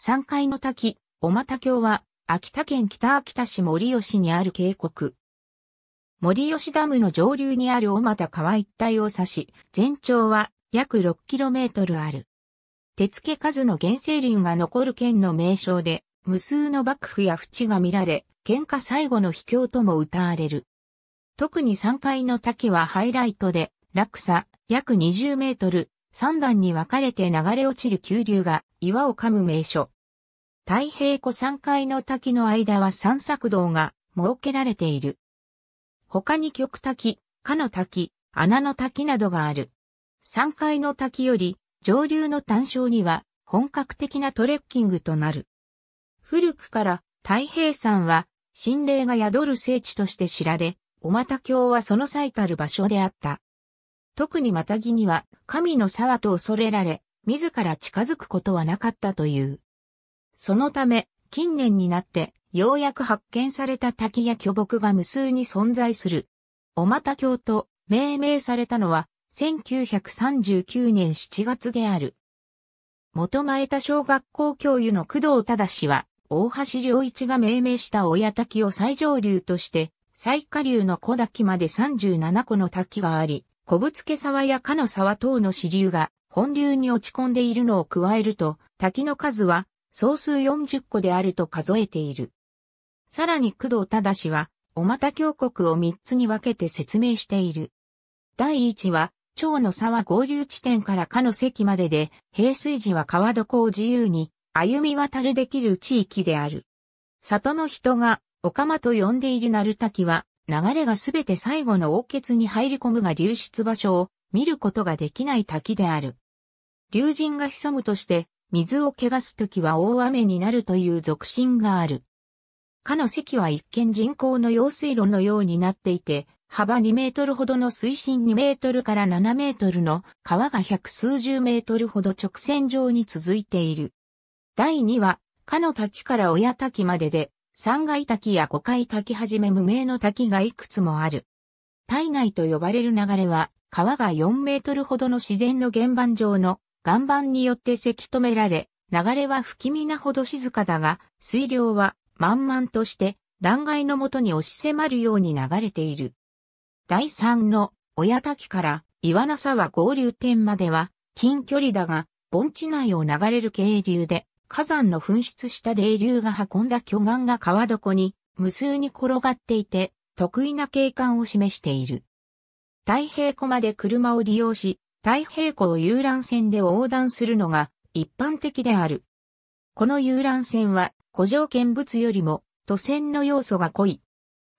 三階の滝、小又峡は、秋田県北秋田市森吉にある渓谷。森吉ダムの上流にある小又川一帯を指し、全長は約 6km ある。手付数の原生林が残る県の名称で、無数の幕府や淵が見られ、県下最後の秘境とも歌われる。特に三階の滝はハイライトで、落差約20メートル、3段に分かれて流れ落ちる急流が岩を噛む名所。太平湖三階の滝の間は散策道が設けられている。他に極滝、かの滝、穴の滝などがある。三階の滝より上流の単勝には本格的なトレッキングとなる。古くから太平山は心霊が宿る聖地として知られ、小た教はその最たる場所であった。特にマタギには神の沢と恐れられ、自ら近づくことはなかったという。そのため、近年になって、ようやく発見された滝や巨木が無数に存在する。お又教と命名されたのは、1939年7月である。元前田小学校教諭の工藤忠氏は、大橋良一が命名した親滝を最上流として、最下流の小滝まで37個の滝があり、小仏沢やかの沢等の支流が本流に落ち込んでいるのを加えると、滝の数は総数40個であると数えている。さらに工藤忠は、小又峡谷を3つに分けて説明している。第1は、長の沢合流地点からかの関までで、平水時は川床を自由に歩み渡るできる地域である。里の人が、お釜と呼んでいる鳴滝は、流れがすべて最後の王血に入り込むが流出場所を見ることができない滝である。竜神が潜むとして、水を汚すときは大雨になるという俗信がある。かの席は一見人工の用水路のようになっていて、幅2メートルほどの水深2メートルから7メートルの川が百数十メートルほど直線上に続いている。第2は、かの滝から親滝までで、三階滝や五階滝はじめ無名の滝がいくつもある。体内と呼ばれる流れは、川が4メートルほどの自然の岩盤上の岩盤によってせき止められ、流れは不気味なほど静かだが、水量は満々として断崖のもとに押し迫るように流れている。第三の親滝から岩名沢合流点までは近距離だが、盆地内を流れる渓流で火山の噴出した泥流が運んだ巨岩が川床に無数に転がっていて、得意な景観を示している。太平湖まで車を利用し、太平湖を遊覧船で横断するのが一般的である。この遊覧船は、古城見物よりも都線の要素が濃い。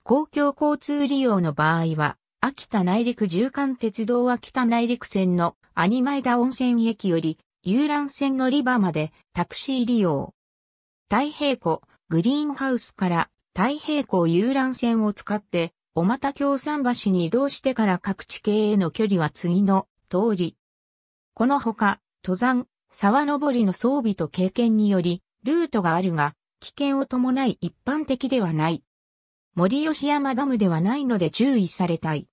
公共交通利用の場合は、秋田内陸縦貫鉄道秋田内陸線のアニマイダ温泉駅より遊覧船乗り場までタクシー利用。太平湖、グリーンハウスから太平湖遊覧船を使って、小又京桟橋に移動してから各地形への距離は次の通り。このほか、登山、沢登りの装備と経験により、ルートがあるが、危険を伴い一般的ではない。森吉山ダムではないので注意されたい。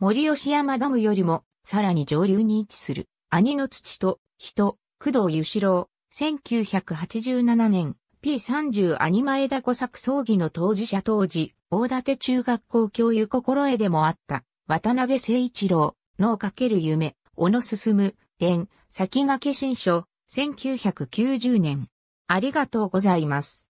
森吉山ダムよりも、さらに上流に位置する。兄の父と、人、工藤義郎、1987年、P30 アニマ枝小作葬儀の当事者当時、大館中学校教諭心得でもあった、渡辺誠一郎、脳かける夢、小野進、連、先駆け新書、1990年。ありがとうございます。